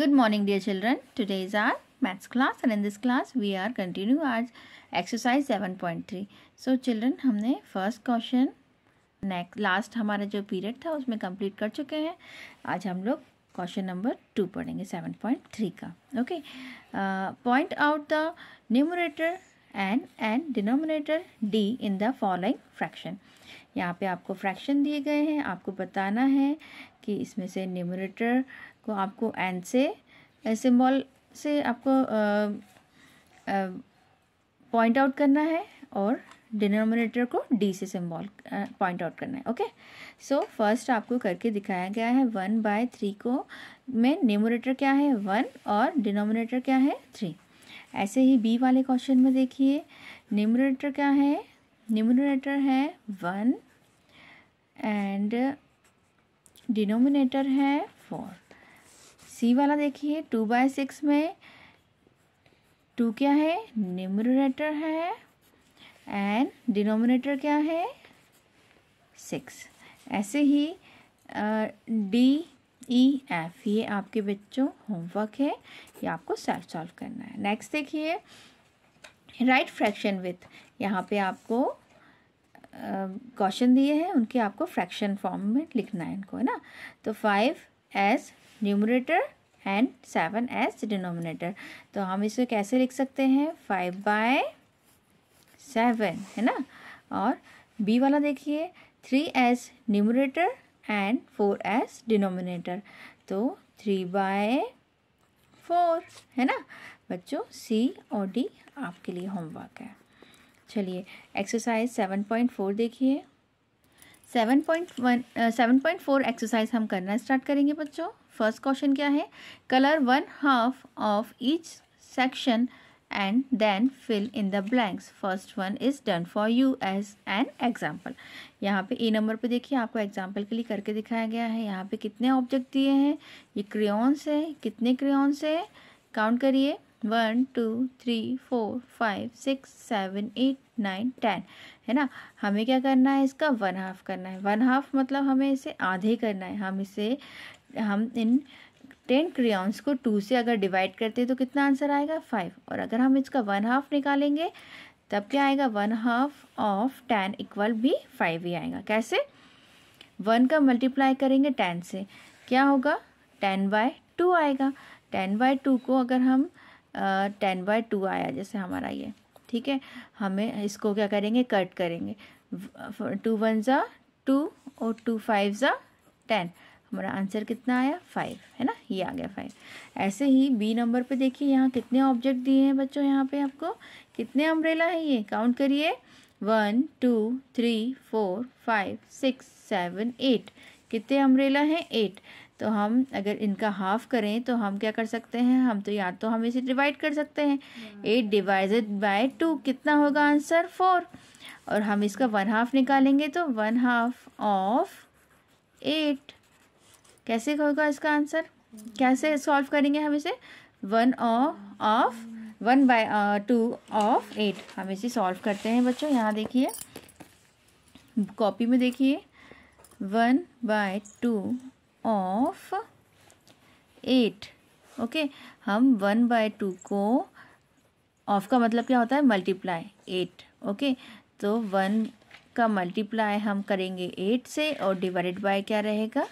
Good Good morning dear children. Our maths class and in this class we are continue are exercise seven point three so children हमने first question next last हमारा जो period था उसमें complete कर चुके हैं आज हम लोग क्वेश्चन नंबर टू पढ़ेंगे सेवन पॉइंट थ्री का okay point out the numerator N and denominator D in the following fraction यहाँ पे आपको फ्रैक्शन दिए गए हैं आपको बताना है कि इसमें से न्यूमरेटर को आपको एंड से सिम्बॉल से आपको पॉइंट आउट करना है और डिनोमिनेटर को डी से सिम्बॉल पॉइंट आउट करना है ओके सो फर्स्ट आपको करके दिखाया गया है वन बाय थ्री को में न्यूमरेटर क्या है वन और डिनोमिनेटर क्या है थ्री ऐसे ही बी वाले क्वेश्चन में देखिए न्यूमरेटर क्या है न्यूमरेटर है वन एंड डिनोमिनेटर है फोर सी वाला देखिए टू बाय सिक्स में टू क्या है न्यूमरेटर है एंड डिनोमिनेटर क्या है सिक्स ऐसे ही डी ई एफ ये आपके बच्चों होमवर्क है ये आपको सेल्फ सॉल्व करना है नेक्स्ट देखिए राइट फ्रैक्शन विथ यहाँ पे आपको क्वेश्चन दिए हैं उनके आपको फ्रैक्शन फॉर्म में लिखना है इनको है ना तो five as numerator and seven as denominator तो हम इसको कैसे लिख सकते हैं फाइव बाय सेवन है ना और बी वाला देखिए three as numerator and four as denominator तो थ्री बाय फोर है ना बच्चों सी और डी आपके लिए होमवर्क है चलिए एक्सरसाइज सेवन पॉइंट फोर देखिए seven point one seven point four exercise हम करना स्टार्ट करेंगे बच्चों फर्स्ट क्वेश्चन क्या है colour one half of each section and then fill in the blanks first one is done for you as an example यहाँ पे ए number पे देखिए आपको एग्जाम्पल के लिए करके दिखाया गया है यहाँ पे कितने ऑब्जेक्ट दिए हैं ये क्रेउन्स है कितने क्रेउन्स है काउंट करिए one two three four five six seven eight nine ten है ना हमें क्या करना है इसका वन हाफ करना है वन हाफ मतलब हमें इसे आधे करना है हम इसे हम इन टेन क्रियाउंस को टू से अगर डिवाइड करते हैं तो कितना आंसर आएगा फाइव और अगर हम इसका वन हाफ निकालेंगे तब क्या आएगा one half of ten equal भी फाइव ही आएगा कैसे वन का मल्टीप्लाई करेंगे टेन से क्या होगा टेन बाय टू आएगा टेन बाय टू को अगर हम टेन बाय टू आया जैसे हमारा ये ठीक है हमें इसको क्या करेंगे कट करेंगे टू वन ज़ा टू और टू फाइव ज़ा टेन हमारा आंसर कितना आया फाइव है ना ये आ गया फाइव ऐसे ही बी नंबर पे देखिए यहाँ कितने ऑब्जेक्ट दिए हैं बच्चों यहाँ पे आपको कितने अम्ब्रेला है ये काउंट करिए one two three four five six seven eight कितने अम्ब्रेला हैं एट तो हम अगर इनका हाफ करें तो हम क्या कर सकते हैं हम तो या तो हम इसे डिवाइड कर सकते हैं एट डिवाइडेड बाय टू कितना होगा आंसर फोर और हम इसका वन हाफ निकालेंगे तो वन हाफ ऑफ एट कैसे होगा इसका आंसर कैसे सॉल्व करेंगे हम इसे one of one by two of eight हम इसे सॉल्व करते हैं बच्चों यहाँ देखिए कॉपी में देखिए one by two of eight okay हम वन बाय टू को ऑफ का मतलब क्या होता है मल्टीप्लाई एट ओके तो वन का मल्टीप्लाई हम करेंगे एट से और डिवाइडेड बाय क्या रहेगा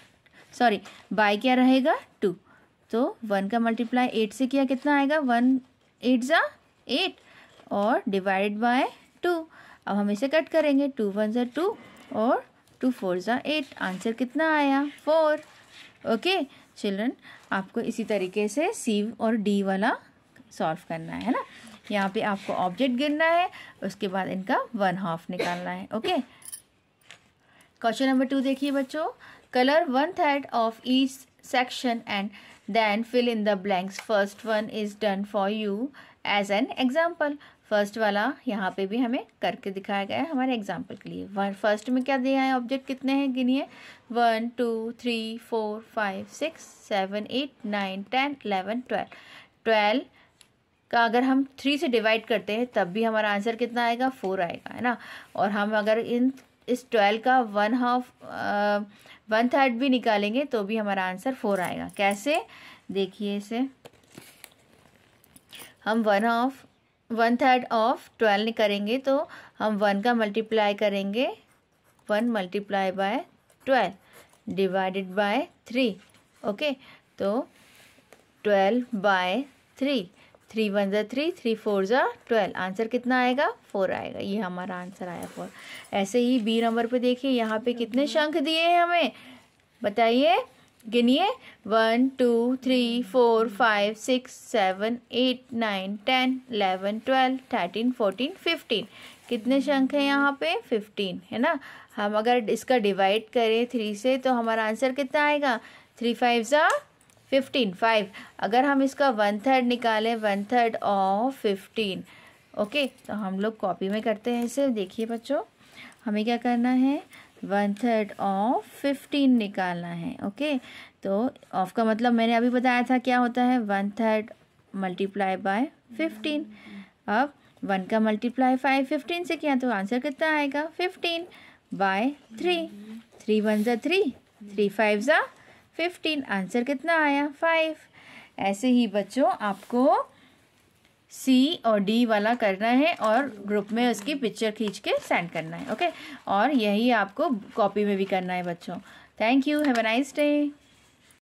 सॉरी बाय क्या रहेगा टू तो वन का मल्टीप्लाई एट से किया कितना आएगा वन एट ज़ा एट और डिवाइडेड बाय टू अब हम इसे कट करेंगे टू वन ज़ा टू और टू फोर ज़ा एट आंसर कितना आया फोर ओके चिल्ड्रन आपको इसी तरीके से सी और डी वाला सॉल्व करना है ना यहाँ पे आपको ऑब्जेक्ट गिरना है उसके बाद इनका वन हाफ निकालना है ओके क्वेश्चन नंबर टू देखिए बच्चों colour one third of each section and then fill in the blanks first one is done for you as an example first वाला यहाँ पे भी हमें करके दिखाया गया है हमारे एग्जाम्पल के लिए वन फर्स्ट में क्या दिया है ऑब्जेक्ट कितने हैं गिनिए one two three four five six seven eight nine ten eleven twelve twelve का अगर हम थ्री से डिवाइड करते हैं तब भी हमारा आंसर कितना आएगा फोर आएगा है ना और हम अगर इन इस ट्वेल्व का वन हाफ वन थर्ड भी निकालेंगे तो भी हमारा आंसर फोर आएगा कैसे देखिए इसे हम one half one third of twelve करेंगे तो हम वन का मल्टीप्लाई करेंगे one multiply by twelve divided by three okay तो twelve by three three one ज़ा थ्री थ्री फोर ज़ा ट्वेल्व आंसर कितना आएगा फोर आएगा ये हमारा आंसर आया फोर ऐसे ही बी नंबर पे देखिए यहाँ पे कितने शंख दिए हैं हमें बताइए गिनिए one two three four five six seven eight nine ten eleven twelve thirteen fourteen fifteen कितने शंख हैं यहाँ पे फिफ्टीन है ना हम अगर इसका डिवाइड करें थ्री से तो हमारा आंसर कितना आएगा थ्री फाइव ज़ा फिफ्टीन फाइव अगर हम इसका वन थर्ड निकालें one third of fifteen okay तो हम लोग कॉपी में करते हैं इसे देखिए बच्चों हमें क्या करना है वन थर्ड ऑफ फिफ्टीन निकालना है ओके तो ऑफ का मतलब मैंने अभी बताया था क्या होता है one third multiply by fifteen अब वन का मल्टीप्लाई फाइव फिफ्टीन से किया तो आंसर कितना आएगा fifteen by three three one ज़ा थ्री थ्री फाइव ज़ा फिफ्टीन आंसर कितना आया फाइव ऐसे ही बच्चों आपको सी और डी वाला करना है और ग्रुप में उसकी पिक्चर खींच के सेंड करना है ओके और यही आपको कॉपी में भी करना है बच्चों thank you have a nice day